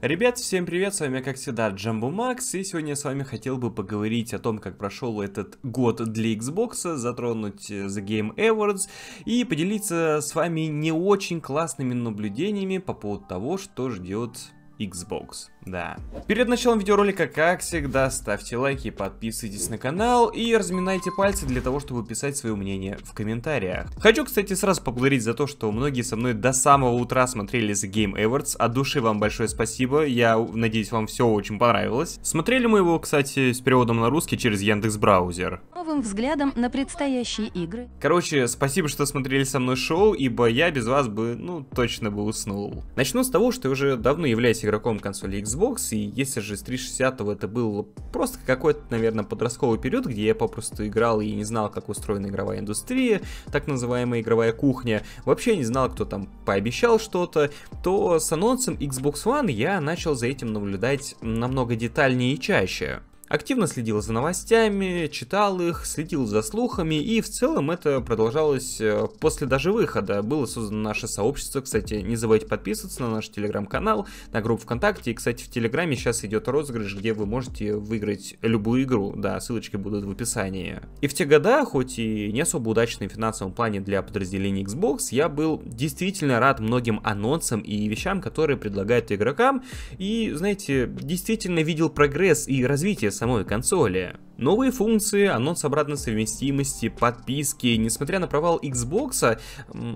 Ребят, всем привет, с вами как всегда Джамбу Макс, и сегодня я с вами хотел бы поговорить о том, как прошел этот год для Xbox, затронуть э, The Game Awards и поделиться с вами не очень классными наблюдениями по поводу того, что ждет Xbox, да. Перед началом видеоролика, как всегда, ставьте лайки, подписывайтесь на канал и разминайте пальцы для того, чтобы писать свое мнение в комментариях. Хочу, кстати, сразу поблагодарить за то, что многие со мной до самого утра смотрели The Game Awards. От души вам большое спасибо, я надеюсь, вам все очень понравилось. Смотрели мы его, кстати, с переводом на русский через Яндекс Браузер новым взглядом на предстоящие игры. Короче, спасибо, что смотрели со мной шоу, ибо я без вас бы, ну, точно бы уснул. Начну с того, что я уже давно являюсь игроком консоли Xbox, и если же с 360 это был просто какой-то, наверное, подростковый период, где я попросту играл и не знал, как устроена игровая индустрия, так называемая игровая кухня, вообще не знал, кто там пообещал что-то, то с анонсом Xbox One я начал за этим наблюдать намного детальнее и чаще. Активно следил за новостями, читал их, следил за слухами, и в целом это продолжалось э, после даже выхода. Было создано наше сообщество, кстати, не забывайте подписываться на наш телеграм-канал, на группу ВКонтакте, и, кстати, в телеграме сейчас идет розыгрыш, где вы можете выиграть любую игру, да, ссылочки будут в описании. И в те года, хоть и не особо удачный в финансовом плане для подразделения Xbox, я был действительно рад многим анонсам и вещам, которые предлагают игрокам, и, знаете, действительно видел прогресс и развитие самой консоли. Новые функции, анонс обратной совместимости, подписки. Несмотря на провал Xbox,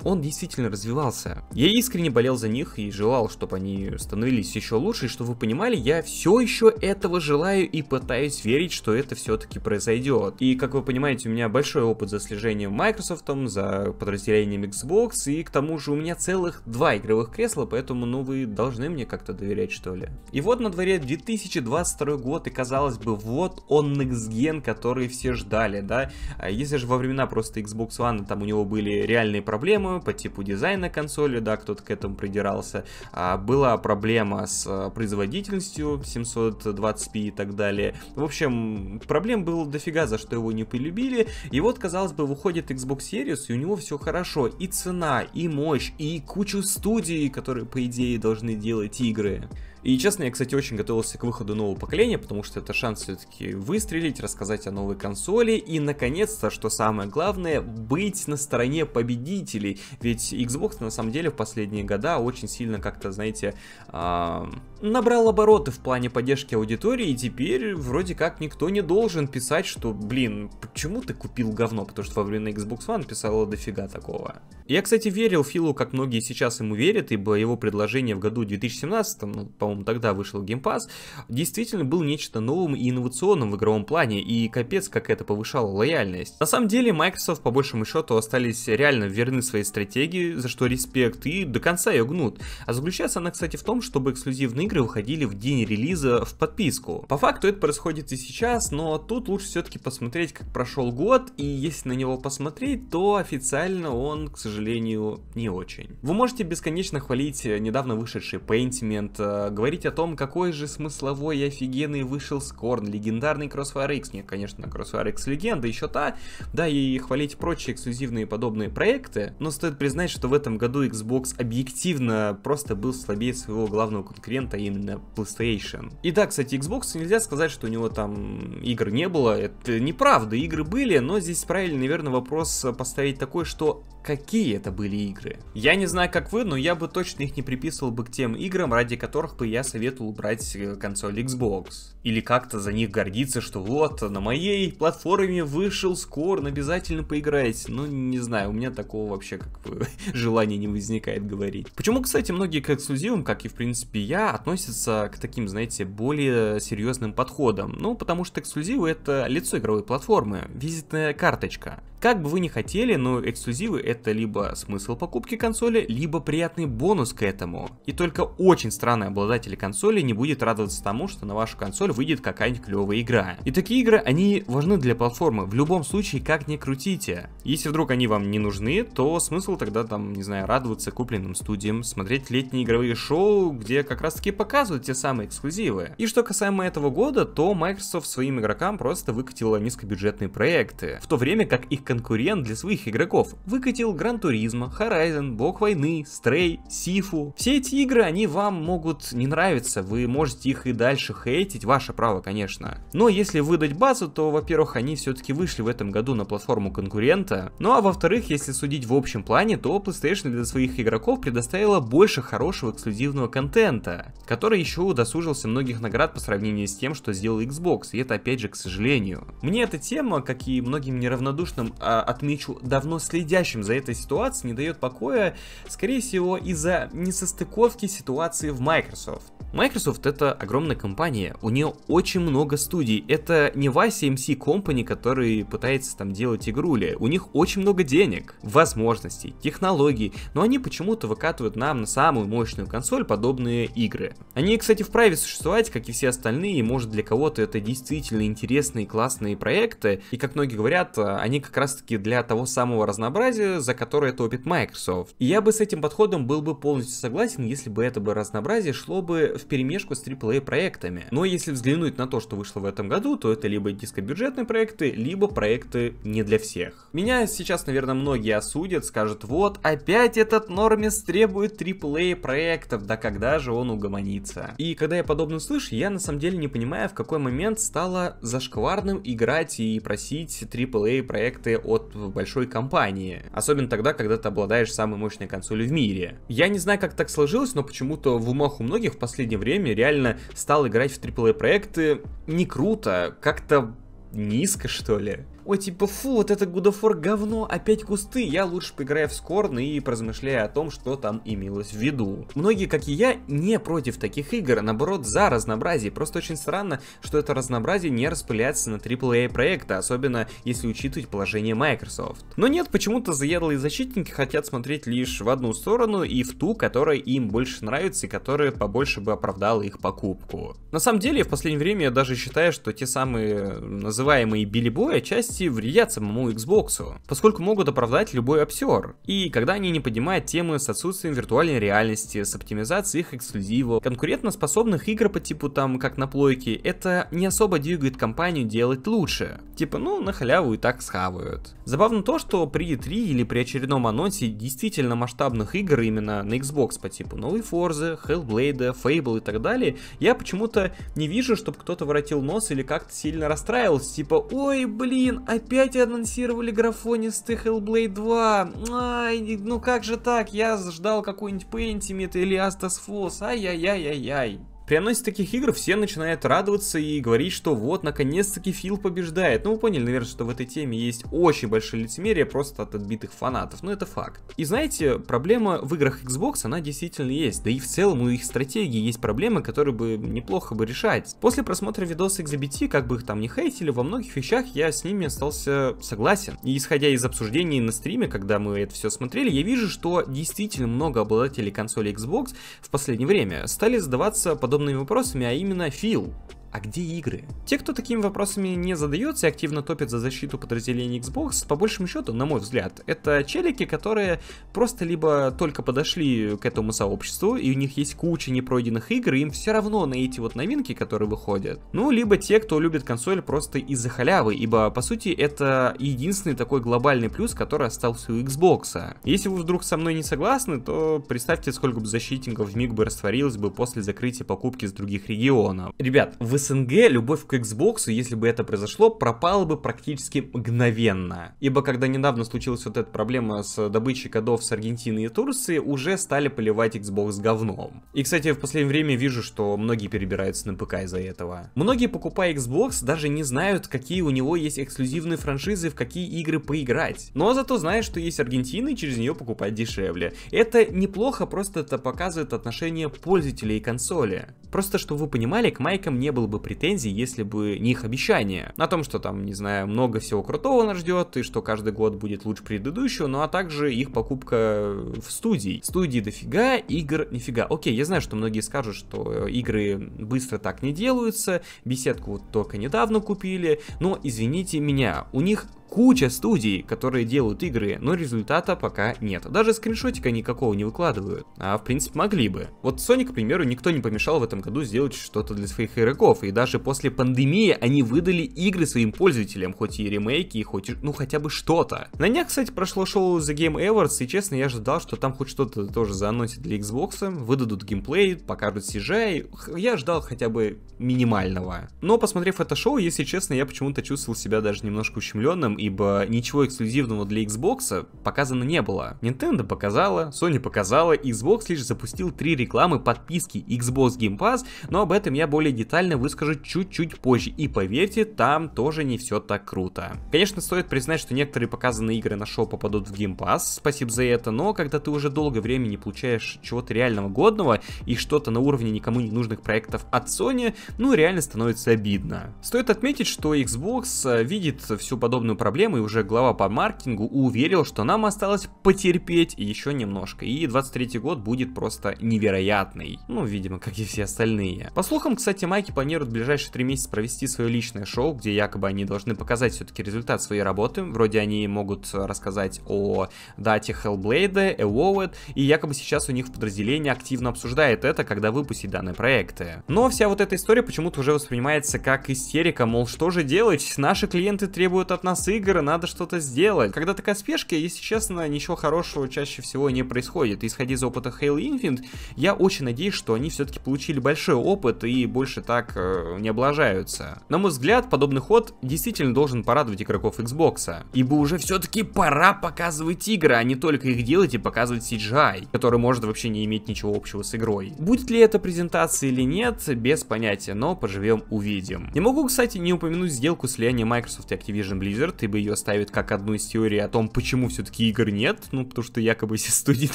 он действительно развивался. Я искренне болел за них и желал, чтобы они становились еще лучше. И чтобы вы понимали, я все еще этого желаю и пытаюсь верить, что это все-таки произойдет. И, как вы понимаете, у меня большой опыт за слежением Microsoft, за подразделением Xbox, и к тому же у меня целых два игровых кресла, поэтому, ну, вы должны мне как-то доверять, что ли. И вот на дворе 2022 год, и казалось бы, вот он Next ген, который все ждали, да. А если же во времена просто Xbox One там у него были реальные проблемы по типу дизайна консоли, да, кто-то к этому придирался, а была проблема с э, производительностью 720p и так далее. В общем, проблем было дофига, за что его не полюбили. И вот, казалось бы, выходит Xbox Series, и у него все хорошо. И цена, и мощь, и кучу студий, которые, по идее, должны делать игры. И честно, я, кстати, очень готовился к выходу нового поколения, потому что это шанс все-таки выстрелить, рассказать о новой консоли и, наконец-то, что самое главное, быть на стороне победителей. Ведь Xbox, на самом деле, в последние года очень сильно как-то, знаете, а, набрал обороты в плане поддержки аудитории, и теперь вроде как никто не должен писать, что, блин, почему ты купил говно, потому что во время Xbox One писало дофига такого. Я, кстати, верил Филу, как многие сейчас ему верят, ибо его предложение в году 2017, ну, по-моему, тогда вышел Game Pass, действительно был нечто новым и инновационным в игровом плане, и капец, как это повышало лояльность. На самом деле, Microsoft, по большему счету, остались реально верны своей стратегии, за что респект, и до конца ее гнут. А заключается она, кстати, в том, чтобы эксклюзивные игры выходили в день релиза в подписку. По факту это происходит и сейчас, но тут лучше все-таки посмотреть, как прошло прошел год, и если на него посмотреть, то официально он, к сожалению, не очень. Вы можете бесконечно хвалить э, недавно вышедший Paintment, э, говорить о том, какой же смысловой и офигенный вышел Скорн, легендарный Crossfire X. Нет, конечно, Crossfire X легенда, еще та, да, и хвалить прочие эксклюзивные подобные проекты, но стоит признать, что в этом году Xbox объективно просто был слабее своего главного конкурента, а именно PlayStation. И да, кстати, Xbox нельзя сказать, что у него там игр не было, это неправда, игры игры были, но здесь правильно, наверное, вопрос э, поставить такой, что какие это были игры. Я не знаю, как вы, но я бы точно их не приписывал бы к тем играм, ради которых бы я советовал брать э, консоль Xbox. Или как-то за них гордиться, что вот, на моей платформе вышел Scorn, обязательно поиграйте. Ну, не знаю, у меня такого вообще как бы желания не возникает говорить. Почему, кстати, многие к эксклюзивам, как и в принципе я, относятся к таким, знаете, более серьезным подходам? Ну, потому что эксклюзивы это лицо игровой платформы, визитная карточка. Как бы вы ни хотели, но эксклюзивы это либо смысл покупки консоли, либо приятный бонус к этому. И только очень странные обладатели консоли не будет радоваться тому, что на вашу консоль выйдет какая-нибудь клевая игра. И такие игры, они важны для платформы, в любом случае, как ни крутите. Если вдруг они вам не нужны, то смысл тогда там, не знаю, радоваться купленным студиям, смотреть летние игровые шоу, где как раз таки показывают те самые эксклюзивы. И что касаемо этого года, то Microsoft своим игрокам просто выкатила низкобюджетные проекты, в то время как их конкурент для своих игроков выкатил выпустил Гран Туризма, Horizon, Бог войны, Стрей, Сифу. Все эти игры, они вам могут не нравиться, вы можете их и дальше хейтить, ваше право, конечно. Но если выдать базу, то, во-первых, они все-таки вышли в этом году на платформу конкурента. Ну а во-вторых, если судить в общем плане, то PlayStation для своих игроков предоставила больше хорошего эксклюзивного контента, который еще удосужился многих наград по сравнению с тем, что сделал Xbox, и это опять же к сожалению. Мне эта тема, как и многим неравнодушным, а, отмечу давно следящим за из-за этой ситуации не дает покоя, скорее всего, из-за несостыковки ситуации в Microsoft. Microsoft это огромная компания, у нее очень много студий. Это не Вася MC Company, который пытается там делать игрули. У них очень много денег, возможностей, технологий, но они почему-то выкатывают нам на самую мощную консоль подобные игры. Они, кстати, вправе существовать, как и все остальные, может для кого-то это действительно интересные классные проекты, и как многие говорят, а, они как раз таки для того самого разнообразия, за которое топит Microsoft. И я бы с этим подходом был бы полностью согласен, если бы это бы разнообразие шло бы в перемешку с AAA проектами. Но если взглянуть на то, что вышло в этом году, то это либо дискобюджетные проекты, либо проекты не для всех. Меня сейчас, наверное, многие осудят, скажут, вот опять этот Нормис требует AAA проектов, да когда же он угомонится? И когда я подобно слышу, я на самом деле не понимаю, в какой момент стало зашкварным играть и просить AAA проекты от большой компании. Особенно особенно тогда, когда ты обладаешь самой мощной консолью в мире. Я не знаю, как так сложилось, но почему-то в умах у многих в последнее время реально стал играть в AAA проекты не круто, а как-то низко, что ли. Ой, типа, фу, вот это God of War говно, опять кусты, я лучше поиграю в Скорн и поразмышляю о том, что там имелось в виду. Многие, как и я, не против таких игр, наоборот, за разнообразие. Просто очень странно, что это разнообразие не распыляется на AAA проекта, особенно если учитывать положение Microsoft. Но нет, почему-то заедлые защитники хотят смотреть лишь в одну сторону и в ту, которая им больше нравится и которая побольше бы оправдала их покупку. На самом деле, в последнее время я даже считаю, что те самые называемые билибои часть части вредят самому Xbox, поскольку могут оправдать любой обсер. И когда они не поднимают темы с отсутствием виртуальной реальности, с оптимизацией их эксклюзивов, конкурентоспособных игр по типу там, как на плойке, это не особо двигает компанию делать лучше. Типа, ну, на халяву и так схавают. Забавно то, что при E3 или при очередном анонсе действительно масштабных игр именно на Xbox по типу новой Forza, Hellblade, Fable и так далее, я почему-то не вижу, чтобы кто-то воротил нос или как-то сильно расстраивался, типа, ой, блин, опять анонсировали графонистый Hellblade 2. Ай, ну как же так? Я ждал какой-нибудь Pentiment или Astas Falls. Ай-яй-яй-яй-яй. При анонсе таких игр все начинают радоваться и говорить, что вот, наконец-таки Фил побеждает. Ну, вы поняли, наверное, что в этой теме есть очень большое лицемерие просто от отбитых фанатов, но ну, это факт. И знаете, проблема в играх Xbox, она действительно есть, да и в целом у их стратегии есть проблемы, которые бы неплохо бы решать. После просмотра видоса XBT, как бы их там не хейтили, во многих вещах я с ними остался согласен. И исходя из обсуждений на стриме, когда мы это все смотрели, я вижу, что действительно много обладателей консоли Xbox в последнее время стали задаваться под подобными вопросами, а именно Фил а где игры? Те, кто такими вопросами не задается и активно топит за защиту подразделений Xbox, по большему счету, на мой взгляд, это челики, которые просто либо только подошли к этому сообществу, и у них есть куча непройденных игр, и им все равно на эти вот новинки, которые выходят. Ну, либо те, кто любит консоль просто из-за халявы, ибо, по сути, это единственный такой глобальный плюс, который остался у Xbox. Если вы вдруг со мной не согласны, то представьте, сколько бы защитников в миг бы растворилось бы после закрытия покупки с других регионов. Ребят, вы СНГ любовь к Xbox, если бы это произошло, пропала бы практически мгновенно. Ибо когда недавно случилась вот эта проблема с добычей кодов с Аргентины и Турции, уже стали поливать Xbox говном. И, кстати, в последнее время вижу, что многие перебираются на ПК из-за этого. Многие, покупая Xbox, даже не знают, какие у него есть эксклюзивные франшизы, в какие игры поиграть. Но зато знают, что есть Аргентина и через нее покупать дешевле. Это неплохо, просто это показывает отношение пользователей консоли. Просто, чтобы вы понимали, к майкам не было бы претензий, если бы не их обещания. На том, что там, не знаю, много всего крутого нас ждет, и что каждый год будет лучше предыдущего, ну а также их покупка в студии. Студии дофига, игр нифига. Окей, я знаю, что многие скажут, что э, игры быстро так не делаются, беседку вот только недавно купили, но извините меня, у них куча студий, которые делают игры, но результата пока нет. Даже скриншотика никакого не выкладывают. А в принципе могли бы. Вот Sony, к примеру, никто не помешал в этом году сделать что-то для своих игроков. И даже после пандемии они выдали игры своим пользователям, хоть и ремейки, и хоть, ну хотя бы что-то. На днях, кстати, прошло шоу The Game Awards, и честно, я ожидал, что там хоть что-то тоже заносят для Xbox, выдадут геймплей, покажут CGI. Я ждал хотя бы минимального. Но посмотрев это шоу, если честно, я почему-то чувствовал себя даже немножко ущемленным ибо ничего эксклюзивного для Xbox показано не было. Nintendo показала, Sony показала, Xbox лишь запустил три рекламы подписки Xbox Game Pass, но об этом я более детально выскажу чуть-чуть позже, и поверьте, там тоже не все так круто. Конечно, стоит признать, что некоторые показанные игры на шоу попадут в Game Pass, спасибо за это, но когда ты уже долгое время не получаешь чего-то реального годного и что-то на уровне никому не нужных проектов от Sony, ну реально становится обидно. Стоит отметить, что Xbox э, видит всю подобную проблему проблемы, и уже глава по маркетингу уверил, что нам осталось потерпеть еще немножко, и 23 год будет просто невероятный. Ну, видимо, как и все остальные. По слухам, кстати, Майки планируют в ближайшие три месяца провести свое личное шоу, где якобы они должны показать все-таки результат своей работы. Вроде они могут рассказать о дате Hellblade, Awowed, э, и якобы сейчас у них в подразделении активно обсуждает это, когда выпустить данные проекты. Но вся вот эта история почему-то уже воспринимается как истерика, мол, что же делать? Наши клиенты требуют от нас игр, игр надо что-то сделать. Когда такая спешка, если честно, ничего хорошего чаще всего не происходит. Исходя из опыта Halo Infinite, я очень надеюсь, что они все-таки получили большой опыт и больше так э, не облажаются. На мой взгляд, подобный ход действительно должен порадовать игроков Xbox. Ибо уже все-таки пора показывать игры, а не только их делать и показывать CGI, который может вообще не иметь ничего общего с игрой. Будет ли это презентация или нет, без понятия, но поживем увидим. Не могу, кстати, не упомянуть сделку слияния Microsoft и Activision Blizzard, бы ее ставят как одну из теорий о том, почему все-таки игр нет, ну, потому что якобы студии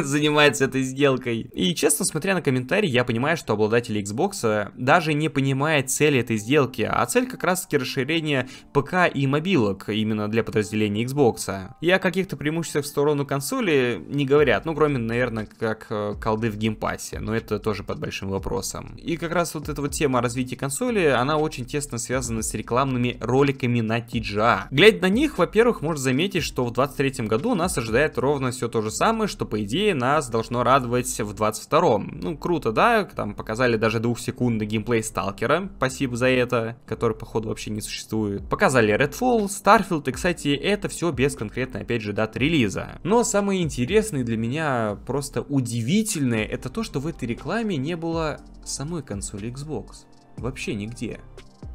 занимается этой сделкой. И честно, смотря на комментарии, я понимаю, что обладатели Xbox а, даже не понимает цели этой сделки, а цель как раз-таки расширение ПК и мобилок именно для подразделения Xbox. И о каких-то преимуществах в сторону консоли не говорят, ну, кроме, наверное, как э, колды в геймпассе, но это тоже под большим вопросом. И как раз вот эта вот тема развития консоли, она очень тесно связана с рекламными роликами на TGA. А. Глядя Глядя на них, во-первых, можно заметить, что в 23 году нас ожидает ровно все то же самое, что, по идее, нас должно радовать в 22-м. Ну, круто, да? Там показали даже двухсекундный геймплей Сталкера, спасибо за это, который, походу, вообще не существует. Показали Redfall, Starfield, и, кстати, это все без конкретной, опять же, даты релиза. Но самое интересное для меня просто удивительное, это то, что в этой рекламе не было самой консоли Xbox. Вообще нигде.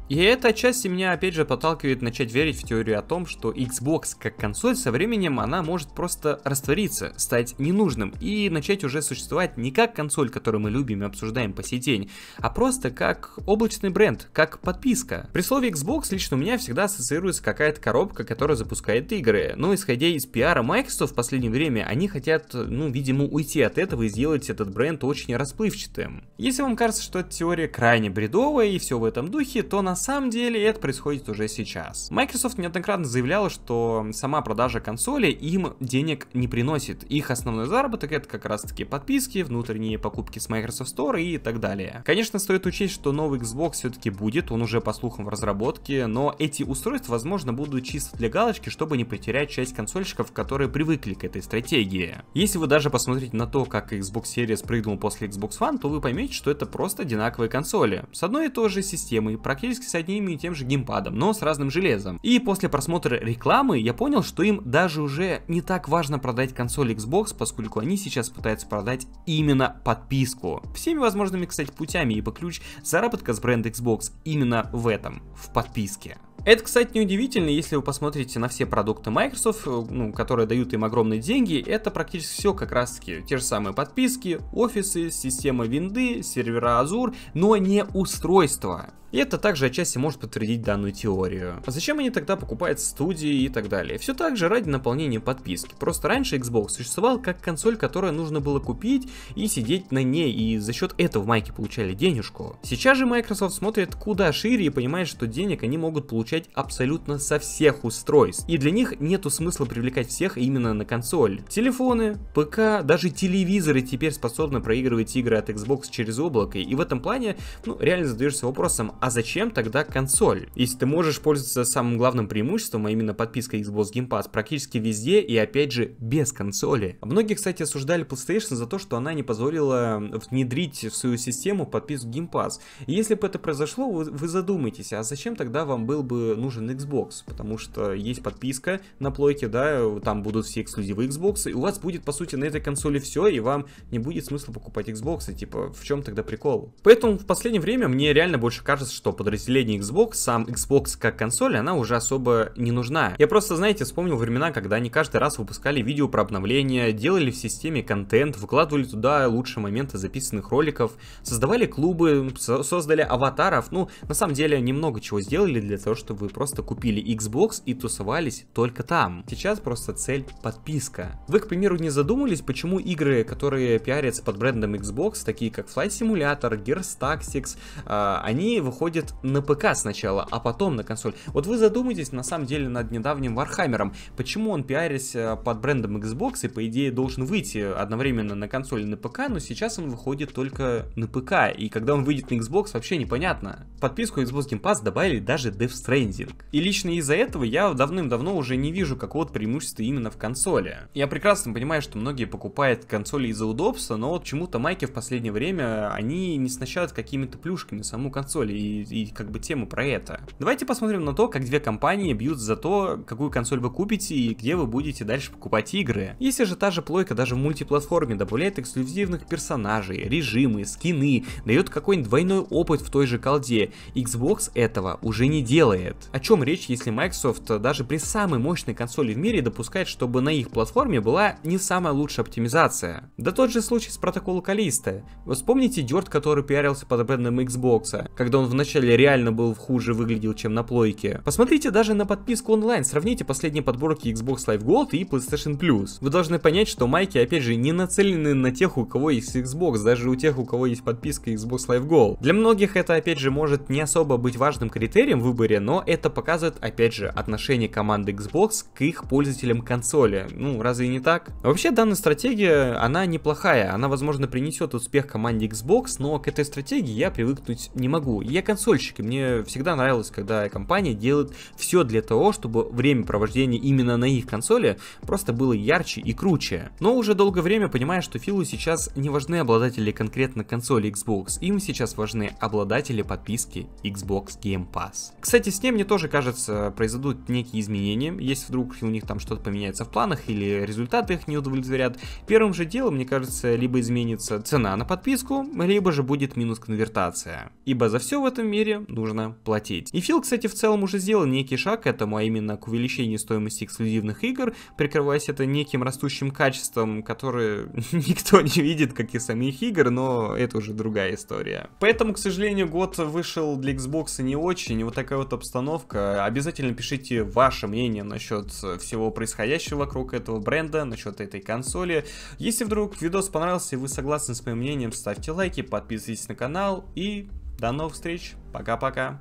И эта часть меня опять же подталкивает начать верить в теорию о том, что Xbox как консоль со временем она может просто раствориться, стать ненужным и начать уже существовать не как консоль, которую мы любим и обсуждаем по сей день, а просто как облачный бренд, как подписка. При слове Xbox лично у меня всегда ассоциируется какая-то коробка, которая запускает игры, но исходя из пиара Microsoft в последнее время, они хотят, ну, видимо, уйти от этого и сделать этот бренд очень расплывчатым. Если вам кажется, что эта теория крайне бредовая и все в этом духе, то на самом деле это происходит уже сейчас. Microsoft неоднократно заявляла, что сама продажа консоли им денег не приносит. Их основной заработок это как раз таки подписки, внутренние покупки с Microsoft Store и так далее. Конечно, стоит учесть, что новый Xbox все-таки будет, он уже по слухам в разработке, но эти устройства, возможно, будут чисто для галочки, чтобы не потерять часть консольщиков, которые привыкли к этой стратегии. Если вы даже посмотрите на то, как Xbox Series прыгнул после Xbox One, то вы поймете, что это просто одинаковые консоли. С одной и той же системой, практически с одним и тем же геймпадом, но с разным железом. И после просмотра рекламы я понял, что им даже уже не так важно продать консоль Xbox, поскольку они сейчас пытаются продать именно подписку. Всеми возможными, кстати, путями, ибо ключ заработка с бренда Xbox именно в этом, в подписке. Это, кстати, неудивительно, если вы посмотрите на все продукты Microsoft, э, ну, которые дают им огромные деньги, это практически все как раз таки те же самые подписки, офисы, система винды, сервера Azure, но не устройства. И это также отчасти может подтвердить данную теорию. А зачем они тогда покупают студии и так далее? Все так же ради наполнения подписки. Просто раньше Xbox существовал как консоль, которую нужно было купить и сидеть на ней, и за счет этого в Майке получали денежку. Сейчас же Microsoft смотрит куда шире и понимает, что денег они могут получать получать абсолютно со всех устройств. И для них нету смысла привлекать всех именно на консоль. Телефоны, ПК, даже телевизоры теперь способны проигрывать игры от Xbox через облако. И в этом плане, ну, реально задаешься вопросом, а зачем тогда консоль? Если ты можешь пользоваться самым главным преимуществом, а именно подпиской Xbox Game Pass практически везде и опять же без консоли. Многие, кстати, осуждали PlayStation за то, что она не позволила внедрить в свою систему подписку Game Pass. И если бы это произошло, вы, вы задумаетесь, а зачем тогда вам был бы нужен Xbox, потому что есть подписка на плойке, да, там будут все эксклюзивы Xbox, и у вас будет, по сути, на этой консоли все, и вам не будет смысла покупать Xbox, и типа, в чем тогда прикол? Поэтому в последнее время мне реально больше кажется, что подразделение Xbox, сам Xbox как консоль, она уже особо не нужна. Я просто, знаете, вспомнил времена, когда они каждый раз выпускали видео про обновления, делали в системе контент, выкладывали туда лучшие моменты записанных роликов, создавали клубы, создали аватаров, ну, на самом деле, немного чего сделали для того, чтобы чтобы вы просто купили Xbox и тусовались только там. Сейчас просто цель подписка. Вы, к примеру, не задумывались, почему игры, которые пиарятся под брендом Xbox, такие как Flight Simulator, Gears Tactics, э, они выходят на ПК сначала, а потом на консоль. Вот вы задумайтесь на самом деле над недавним Warhammer, почему он пиарится под брендом Xbox и по идее должен выйти одновременно на консоль и на ПК, но сейчас он выходит только на ПК, и когда он выйдет на Xbox вообще непонятно. подписку Xbox Game Pass добавили даже Death Stranding брендинг. И лично из-за этого я давным-давно уже не вижу какого-то преимущества именно в консоли. Я прекрасно понимаю, что многие покупают консоли из-за удобства, но вот чему-то майки в последнее время, они не снащают какими-то плюшками саму консоль и, и как бы тему про это. Давайте посмотрим на то, как две компании бьют за то, какую консоль вы купите и где вы будете дальше покупать игры. Если же та же плойка даже в мультиплатформе добавляет эксклюзивных персонажей, режимы, скины, дает какой-нибудь двойной опыт в той же колде, Xbox этого уже не делает позволяет. О чем речь, если Microsoft э, даже при самой мощной консоли в мире допускает, чтобы на их платформе была не самая лучшая оптимизация? Да тот же случай с протоколом Калиста. Вы вспомните дерт, который пиарился под брендом Xbox, когда он вначале реально был хуже выглядел, чем на плойке. Посмотрите даже на подписку онлайн, сравните последние подборки Xbox Live Gold и PlayStation Plus. Вы должны понять, что майки опять же не нацелены на тех, у кого есть Xbox, даже у тех, у кого есть подписка Xbox Live Gold. Для многих это опять же может не особо быть важным критерием в выборе, но это показывает, опять же, отношение команды Xbox к их пользователям консоли. Ну, разве не так? Вообще, данная стратегия, она неплохая, она, возможно, принесет успех команде Xbox, но к этой стратегии я привыкнуть не могу. Я консольщик, и мне всегда нравилось, когда компания делает все для того, чтобы время провождения именно на их консоли просто было ярче и круче. Но уже долгое время понимаю, что Филу сейчас не важны обладатели конкретно консоли Xbox, им сейчас важны обладатели подписки Xbox Game Pass. Кстати, с ней ней, мне тоже кажется, произойдут некие изменения, если вдруг у них там что-то поменяется в планах или результаты их не удовлетворят. Первым же делом, мне кажется, либо изменится цена на подписку, либо же будет минус конвертация. Ибо за все в этом мире нужно платить. И Фил, кстати, в целом уже сделал некий шаг к этому, а именно к увеличению стоимости эксклюзивных игр, прикрываясь это неким растущим качеством, которое никто не видит, как и самих игр, но это уже другая история. Поэтому, к сожалению, год вышел для Xbox не очень, и вот такая вот обстановка обстановка. Обязательно пишите ваше мнение насчет э, всего происходящего вокруг этого бренда, насчет этой консоли. Если вдруг видос понравился и вы согласны с моим мнением, ставьте лайки, подписывайтесь на канал и до новых встреч. Пока-пока.